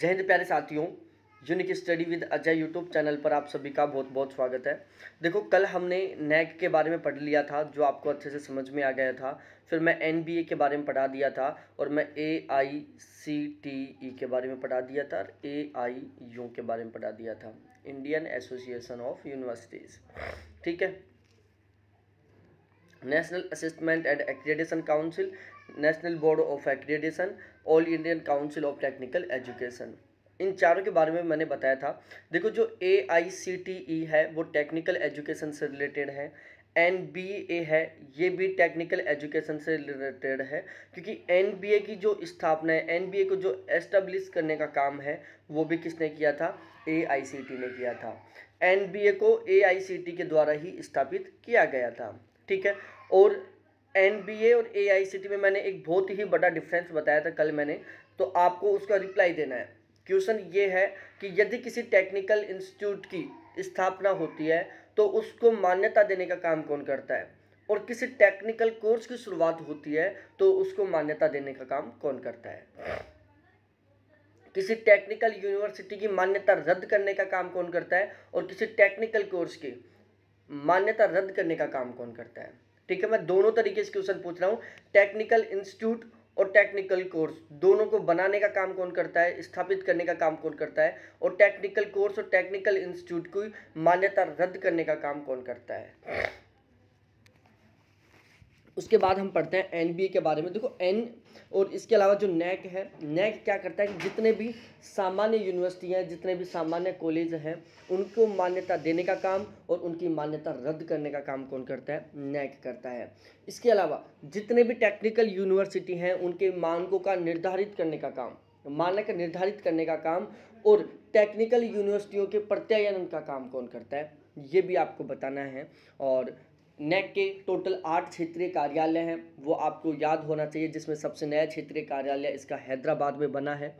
जय हिंद प्यारे साथियों unique study with Ajay YouTube channel पर आप सभी का बहुत बहुत स्वागत है देखो कल हमने नैक के बारे में पढ़ लिया था जो आपको अच्छे से समझ में आ गया था फिर मैं एन के बारे में पढ़ा दिया था और मैं ए आई सी टी ई के बारे में पढ़ा दिया था और ए आई यू के बारे में पढ़ा दिया था इंडियन एसोसिएशन ऑफ यूनिवर्सिटीज़ ठीक है national assessment and accreditation council national board of accreditation all Indian council of technical education इन चारों के बारे में मैंने बताया था देखो जो ए आई सी टी ई है वो टेक्निकल एजुकेशन से रिलेटेड है एन बी ए है ये भी टेक्निकल एजुकेशन से रिलेटेड है क्योंकि एन बी ए की जो स्थापना है एन बी ए को जो एस्टेब्लिश करने का काम है वो भी किसने किया था ए आई सी टी ने किया था एन बी ए को ए आई सी टी के द्वारा ही स्थापित किया गया था ठीक है और एन और ए में मैंने एक बहुत ही बड़ा डिफरेंस बताया था कल मैंने तो आपको उसका रिप्लाई देना है क्वेश्चन ये है कि यदि किसी टेक्निकल इंस्टीट्यूट की स्थापना होती है तो उसको मान्यता देने का काम कौन करता है और किसी टेक्निकल कोर्स की शुरुआत होती है तो उसको मान्यता देने का काम कौन करता है किसी टेक्निकल यूनिवर्सिटी की मान्यता रद्द करने का काम कौन करता है और किसी टेक्निकल कोर्स की मान्यता रद्द करने का काम कौन करता है ठीक है मैं दोनों तरीके से क्वेश्चन पूछ रहा हूँ टेक्निकल इंस्टीट्यूट और टेक्निकल कोर्स दोनों को बनाने का काम कौन करता है स्थापित करने का काम कौन करता है और टेक्निकल कोर्स और टेक्निकल इंस्टीट्यूट की मान्यता रद्द करने का काम कौन करता है उसके बाद हम पढ़ते हैं एन के बारे में देखो एन और इसके अलावा जो नैक e है नैक e क्या करता है कि जितने भी सामान्य यूनिवर्सिटियाँ जितने भी सामान्य कॉलेज हैं उनको मान्यता देने का काम और उनकी मान्यता रद्द करने का काम कौन करता है नैक e करता है इसके अलावा जितने भी टेक्निकल यूनिवर्सिटी हैं उनके मानकों का निर्धारित करने का काम मानक निर्धारित करने का काम और टेक्निकल यूनिवर्सिटियों के प्रत्यायन का काम कौन करता है ये भी आपको बताना है और नेक के टोटल आठ क्षेत्रीय कार्यालय हैं वो आपको याद होना चाहिए जिसमें सबसे नया क्षेत्रीय कार्यालय इसका हैदराबाद में बना है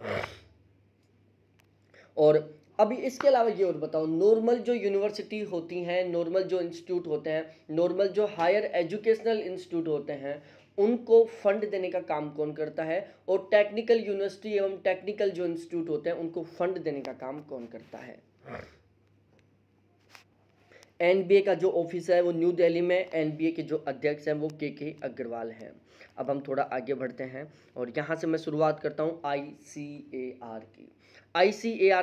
और अभी इसके अलावा ये और बताओ नॉर्मल जो यूनिवर्सिटी होती हैं नॉर्मल जो इंस्टीट्यूट होते हैं नॉर्मल जो हायर एजुकेशनल इंस्टीट्यूट होते हैं उनको फंड देने का काम कौन करता है और टेक्निकल यूनिवर्सिटी एवं टेक्निकल जो इंस्टीट्यूट होते हैं उनको फंड देने का काम कौन करता है एन का जो ऑफिस है वो न्यू दिल्ली में एन के जो अध्यक्ष हैं वो के के अग्रवाल हैं अब हम थोड़ा आगे बढ़ते हैं और यहाँ से मैं शुरुआत करता हूँ आई की आई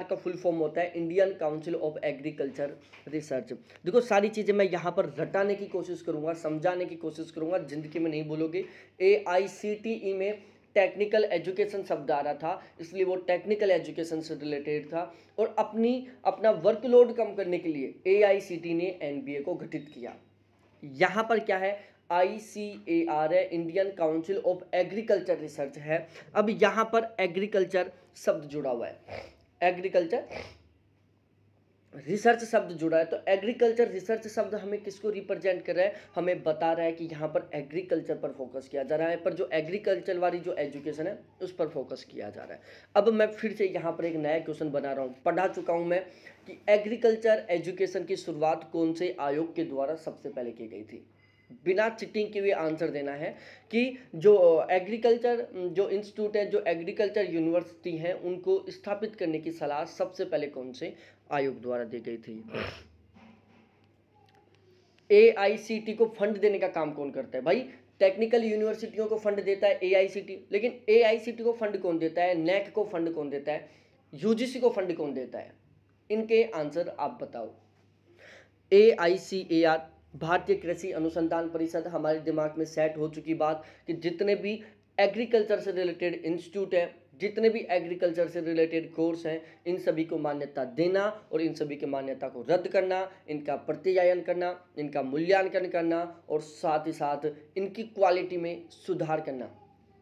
का फुल फॉर्म होता है Indian council of agriculture research देखो सारी चीज़ें मैं यहाँ पर रटाने की कोशिश करूँगा समझाने की कोशिश करूँगा ज़िंदगी में नहीं बोलोगे ए e में टेक्निकल एजुकेशन शब्द आ रहा था इसलिए वो टेक्निकल एजुकेशन से रिलेटेड था और अपनी अपना वर्कलोड कम करने के लिए ए ने एन को गठित किया यहाँ पर क्या है आई सी ए आर है Indian council of agriculture research है अब यहाँ पर एग्रीकल्चर शब्द जुड़ा हुआ है एग्रीकल्चर रिसर्च शब्द जुड़ा है तो एग्रीकल्चर रिसर्च शब्द हमें किसको रिप्रेजेंट कर रहा है हमें बता रहा है कि यहाँ पर एग्रीकल्चर पर फोकस किया जा रहा है पर जो एग्रीकल्चर वाली जो एजुकेशन है उस पर फोकस किया जा रहा है अब मैं फिर से यहाँ पर एक नया क्वेश्चन बना रहा हूँ पढ़ा चुका हूँ मैं कि एग्रीकल्चर एजुकेशन की शुरुआत कौन से आयोग के द्वारा सबसे पहले की गई थी बिना चिटिंग के हुए आंसर देना है कि जो एग्रीकल्चर जो इंस्टीट्यूट है जो एग्रीकल्चर यूनिवर्सिटी हैं उनको स्थापित करने की सलाह सबसे पहले कौन से आयोग द्वारा दी गई थी ए को फंड देने का काम कौन करता है भाई टेक्निकल यूनिवर्सिटियों को फंड देता है ए लेकिन ए को फंड कौन देता है नैक को फंड कौन देता है यूजीसी को फंड कौन देता है इनके आंसर आप बताओ ए भारतीय कृषि अनुसंधान परिषद हमारे दिमाग में सेट हो चुकी बात कि जितने भी एग्रीकल्चर से रिलेटेड इंस्टीट्यूट हैं जितने भी एग्रीकल्चर से रिलेटेड कोर्स हैं इन सभी को मान्यता देना और इन सभी की मान्यता को रद्द करना इनका प्रत्यायन करना इनका मूल्यांकन करना और साथ ही साथ इनकी क्वालिटी में सुधार करना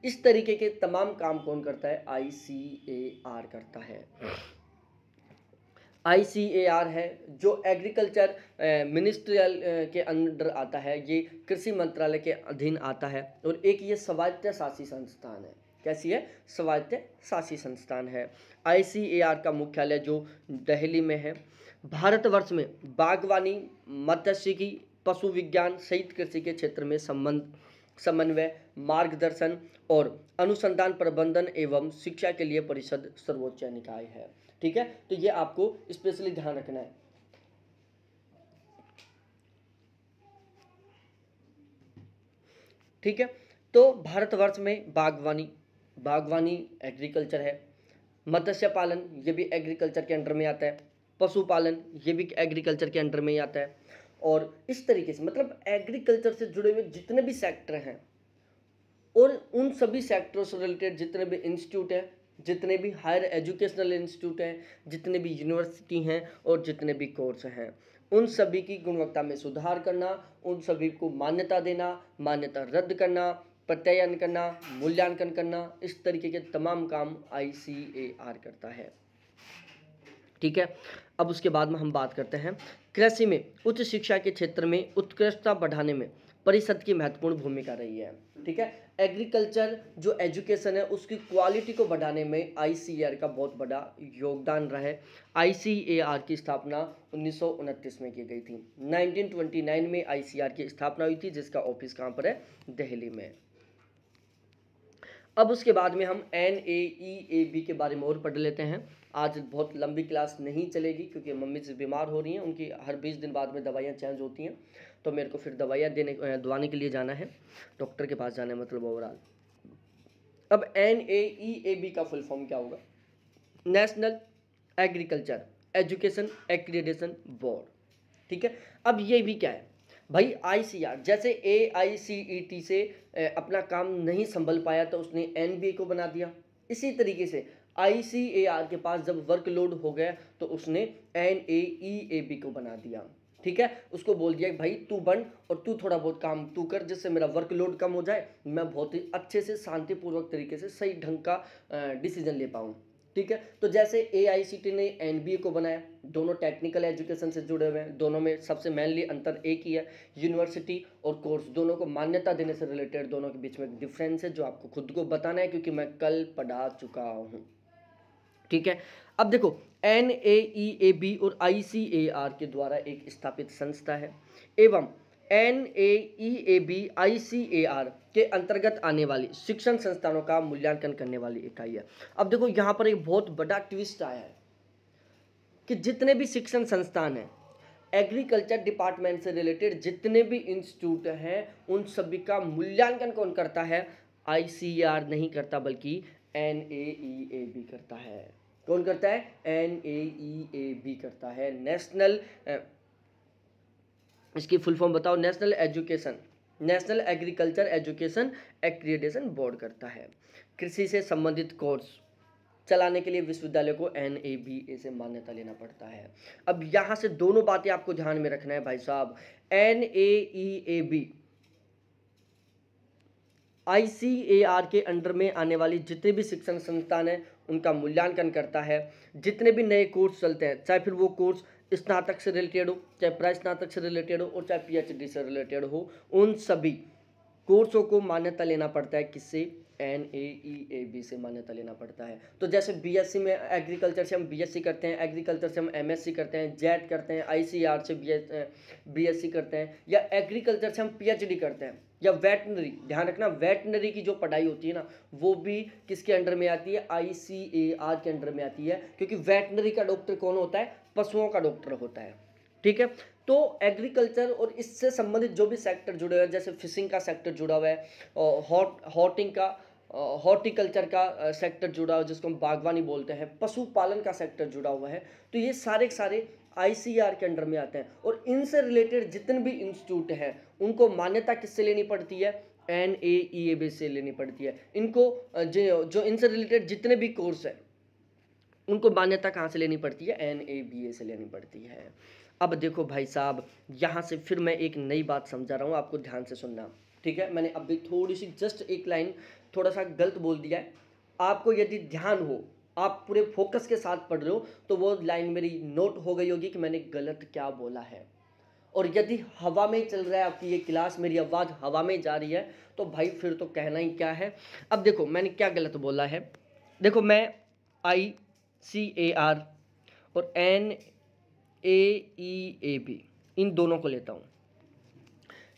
इस तरीके के तमाम काम कौन करता है आई सी ए आर करता है आई सी ए आर है जो एग्रीकल्चर मिनिस्ट्रियल के अंडर आता है ये कृषि मंत्रालय के अधीन आता है और एक ये स्वायत्त शासी संस्थान है कैसी है स्वायत्त शासी संस्थान है आई का मुख्यालय जो दहली में है भारतवर्ष में बागवानी मत्स्यिकी पशु विज्ञान सहित कृषि के क्षेत्र में संबंध समन्वय मार्गदर्शन और अनुसंधान प्रबंधन एवं शिक्षा के लिए परिषद सर्वोच्च निकाय है ठीक है तो ये आपको स्पेशली ध्यान रखना है ठीक है तो भारतवर्ष में बागवानी बागवानी एग्रीकल्चर है मत्स्य पालन ये भी एग्रीकल्चर के अंडर में आता है पशुपालन ये भी एग्रीकल्चर के अंडर में ही आता है और इस तरीके से मतलब एग्रीकल्चर से जुड़े हुए जितने भी सेक्टर हैं और उन सभी सेक्टरों से रिलेटेड जितने भी इंस्टीट्यूट हैं जितने भी हायर एजुकेशनल इंस्टीट्यूट हैं जितने भी यूनिवर्सिटी हैं और जितने भी कोर्स हैं उन सभी की गुणवत्ता में सुधार करना उन सभी को मान्यता देना मान्यता रद्द करना प्रत्यायन करना मूल्यांकन करना इस तरीके के तमाम काम आई करता है ठीक है अब उसके बाद में हम बात करते हैं कृषि में उच्च शिक्षा के क्षेत्र में उत्कृष्टता बढ़ाने में परिषद की महत्वपूर्ण भूमिका रही है ठीक है एग्रीकल्चर जो एजुकेशन है उसकी क्वालिटी को बढ़ाने में आई का बहुत बड़ा योगदान रहा है आई की स्थापना उन्नीस में की गई थी 1929 में आई की स्थापना हुई थी जिसका ऑफिस कहाँ पर है दिल्ली में अब उसके बाद में हम N A E A B के बारे में और पढ़ लेते हैं आज बहुत लंबी क्लास नहीं चलेगी क्योंकि मम्मी से बीमार हो रही हैं उनकी हर बीस दिन बाद में दवाइयाँ चेंज होती हैं तो मेरे को फिर दवाइयाँ देने दवाने के लिए जाना है डॉक्टर के पास जाना है मतलब ओवरऑल अब N A E A B का फुल फॉर्म क्या होगा national agriculture education accreditation board ठीक है अब ये भी क्या है भाई आईसीआर जैसे ए आई सी ई टी e, से अपना काम नहीं संभल पाया तो उसने एन बी ए को बना दिया इसी तरीके से आई सी ए आर के पास जब वर्कलोड हो गया तो उसने N A A E B को बना दिया ठीक है उसको बोल दिया भाई तू बन और तू थोड़ा बहुत काम तू कर जिससे मेरा वर्कलोड कम हो जाए मैं बहुत ही अच्छे से शांतिपूर्वक तरीके से सही ढंग का डिसीजन ले पाऊँ ठीक है तो जैसे ए ने एन को बनाया दोनों टेक्निकल एजुकेशन से जुड़े हुए हैं दोनों में सबसे मेनली अंतर एक ही है यूनिवर्सिटी और कोर्स दोनों को मान्यता देने से रिलेटेड दोनों के बीच में डिफरेंस है जो आपको खुद को बताना है क्योंकि मैं कल पढ़ा चुका हूँ ठीक है अब देखो एन ए बी और आई सी ए आर के द्वारा एक स्थापित संस्था है एवं N A E A B I C A R के अंतर्गत आने वाली शिक्षण संस्थानों का मूल्यांकन करने वाली इकाई है अब देखो यहाँ पर एक बहुत बड़ा ट्विस्ट आया है कि जितने भी शिक्षण संस्थान हैं एग्रीकल्चर डिपार्टमेंट से रिलेटेड जितने भी इंस्टीट्यूट हैं उन सभी का मूल्यांकन कौन करता है आई सी आर नहीं करता बल्कि N A E A B करता है कौन करता है N A E A B करता है नेशनल इसकी फुल फॉर्म बताओ national education national agriculture education accreditation board करता है कृषि से संबंधित कोर्स चलाने के लिए विश्वविद्यालय को एन ए बी ए से मान्यता लेना पड़ता है अब यहाँ से दोनों बातें आपको ध्यान में रखना है भाई साहब N A E A B I C A R के अंडर में आने वाली जितने भी शिक्षण संस्थान हैं उनका मूल्यांकन करता है जितने भी नए कोर्स चलते हैं चाहे फिर वो कोर्स स्नातक से रिलेटेड हो चाहे प्राय स्नातक से रिलेटेड हो और चाहे पीएचडी से रिलेटेड हो उन सभी कोर्सों को मान्यता लेना पड़ता है किससे N A E A B से मान्यता लेना पड़ता है तो जैसे बीएससी में एग्रीकल्चर से हम बीएससी करते हैं एग्रीकल्चर से हम एमएससी करते हैं जेड करते हैं आईसीआर से बीएससी करते हैं या एग्रीकल्चर से हम पीएचडी करते हैं या वेटनरी ध्यान रखना वेटनरी की जो पढ़ाई होती है ना वो भी किसके अंडर में आती है आई सी ए आर के अंडर में आती है क्योंकि वेटनरी का डॉक्टर कौन होता है पशुओं का डॉक्टर होता है ठीक है तो एग्रीकल्चर और इससे संबंधित जो भी सेक्टर जुड़े हुए हैं जैसे फिशिंग का सेक्टर जुड़ा हुआ है हॉट हॉटिंग का हॉर्टिकल्चर का सेक्टर जुड़ा हुआ जिसको हम बागवानी बोलते हैं पशुपालन का सेक्टर जुड़ा हुआ है तो ये सारे सारे आईसीआर के अंडर में आते हैं और इनसे रिलेटेड जितने भी इंस्टीट्यूट हैं उनको मान्यता किससे लेनी पड़ती है N A E A B से लेनी पड़ती है इनको जो जो इनसे रिलेटेड जितने भी कोर्स हैं उनको मान्यता कहाँ से लेनी पड़ती है एन ए बी ए से लेनी पड़ती है अब देखो भाई साहब यहाँ से फिर मैं एक नई बात समझा रहा हूँ आपको ध्यान से सुनना ठीक है मैंने अभी थोड़ी सी जस्ट एक लाइन थोड़ा सा गलत बोल दिया है आपको यदि ध्यान हो आप पूरे फोकस के साथ पढ़ रहे हो तो वो लाइन मेरी नोट हो गई होगी कि मैंने गलत क्या बोला है और यदि हवा में चल रहा है आपकी ये क्लास मेरी आवाज़ हवा में जा रही है तो भाई फिर तो कहना ही क्या है अब देखो मैंने क्या गलत बोला है देखो मैं आई सी ए आर और N A E A B इन दोनों को लेता हूँ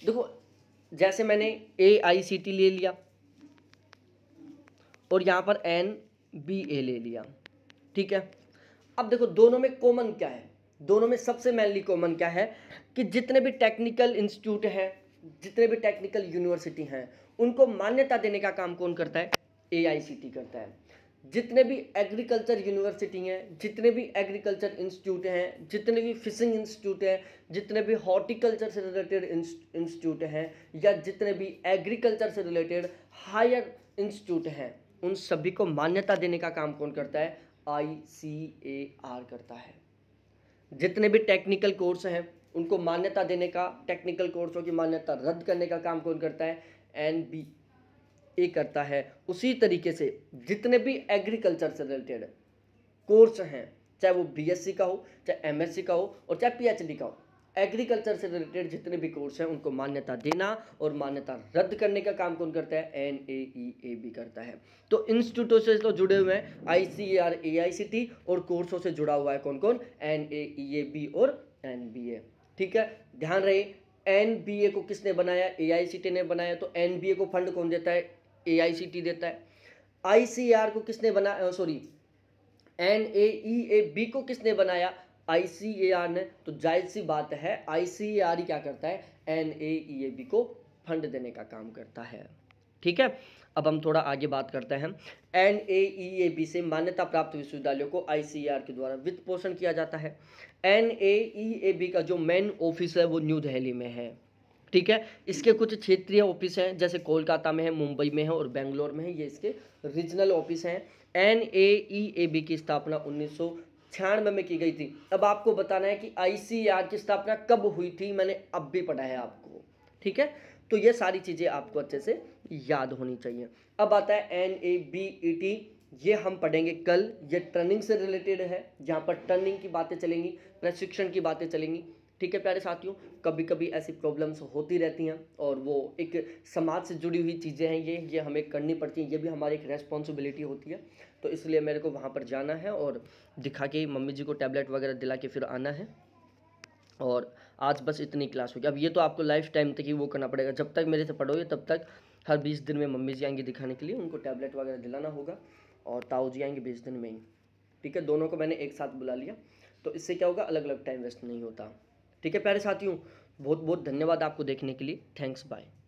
देखो जैसे मैंने ए आई सी टी ले लिया और यहाँ पर एन बी ए ले लिया ठीक है अब देखो दोनों में कॉमन क्या है दोनों में सबसे मेनली कॉमन क्या है कि जितने भी टेक्निकल इंस्टीट्यूट हैं जितने भी टेक्निकल यूनिवर्सिटी हैं उनको मान्यता देने का काम कौन करता है ए करता है जितने भी एग्रीकल्चर यूनिवर्सिटी हैं जितने भी एग्रीकल्चर इंस्टीट्यूट हैं जितने भी फिशिंग इंस्टीट्यूट हैं जितने भी हॉर्टिकल्चर से रिलेटेड इंस्टीट्यूट हैं या जितने भी एग्रीकल्चर से रिलेटेड हायर इंस्टीट्यूट हैं उन सभी को मान्यता देने का काम कौन करता है आई सी ए आर करता है जितने भी टेक्निकल कोर्स हैं उनको मान्यता देने का टेक्निकल कोर्सों की मान्यता रद्द करने का काम कौन करता है एन बी ए करता है उसी तरीके से जितने भी एग्रीकल्चर से रिलेटेड कोर्स हैं चाहे वो बीएससी का हो चाहे एमएससी का हो और चाहे पीएचडी का हो एग्रीकल्चर से रिलेटेड जितने भी कोर्स हैं उनको मान्यता देना और मान्यता रद्द करने का काम कौन करता है एन ए ई ए भी करता है तो इंस्टीट्यूटों से तो जुड़े हुए हैं आई C R A I C T और कोर्सों से जुड़ा हुआ है कौन कौन N A E A B और एन बी ए ठीक है ध्यान रहे एन बी ए को किसने बनाया ए आई सी टी ने बनाया तो एन बी ए को फंड कौन देता है ए आई सी टी देता है आई सी आर को किसने बनाया sorry N A E A B को किसने बनाया आई ने तो जायज सी बात है आई ही क्या करता है एन ए बी को फंड देने का काम करता है ठीक है अब हम थोड़ा आगे बात करते हैं एन ए बी से मान्यता प्राप्त विश्वविद्यालयों को आई के द्वारा वित्त पोषण किया जाता है एन ए बी का जो मेन ऑफिस है वो न्यू दिल्ली में है ठीक है इसके कुछ क्षेत्रीय ऑफिस हैं जैसे कोलकाता में है मुंबई में है और बेंगलोर में है ये इसके रीजनल ऑफिस हैं एन ए बी की स्थापना उन्नीस छियानवे में की गई थी अब आपको बताना है कि आईसीआर की स्थापना कब हुई थी मैंने अब भी पढ़ा है आपको ठीक है तो ये सारी चीज़ें आपको अच्छे से याद होनी चाहिए अब आता है N A B E T ये हम पढ़ेंगे कल ये टर्निंग से रिलेटेड है जहाँ पर टर्निंग की बातें चलेंगी प्रशिक्षण की बातें चलेंगी ठीक है प्यारे साथियों कभी कभी ऐसी प्रॉब्लम्स होती रहती हैं और वो एक समाज से जुड़ी हुई चीज़ें हैं ये ये हमें करनी पड़ती हैं ये भी हमारी एक रेस्पॉन्सिबिलिटी होती है तो इसलिए मेरे को वहाँ पर जाना है और दिखा के मम्मी जी को टैबलेट वगैरह दिला के फिर आना है और आज बस इतनी क्लास होगी अब ये तो आपको लाइफ टाइम तक ही वो करना पड़ेगा जब तक मेरे से पढ़ोगे तब तक हर बीस दिन में मम्मी जी आएंगी दिखाने के लिए उनको टैबलेट वगैरह दिलाना होगा और ताऊ जी आएंगे बीस दिन में ही ठीक है दोनों को मैंने एक साथ बुला लिया तो इससे क्या होगा अलग अलग टाइम वेस्ट नहीं होता ठीक है प्यारे साथियों बहुत बहुत धन्यवाद आपको देखने के लिए थैंक्स बाय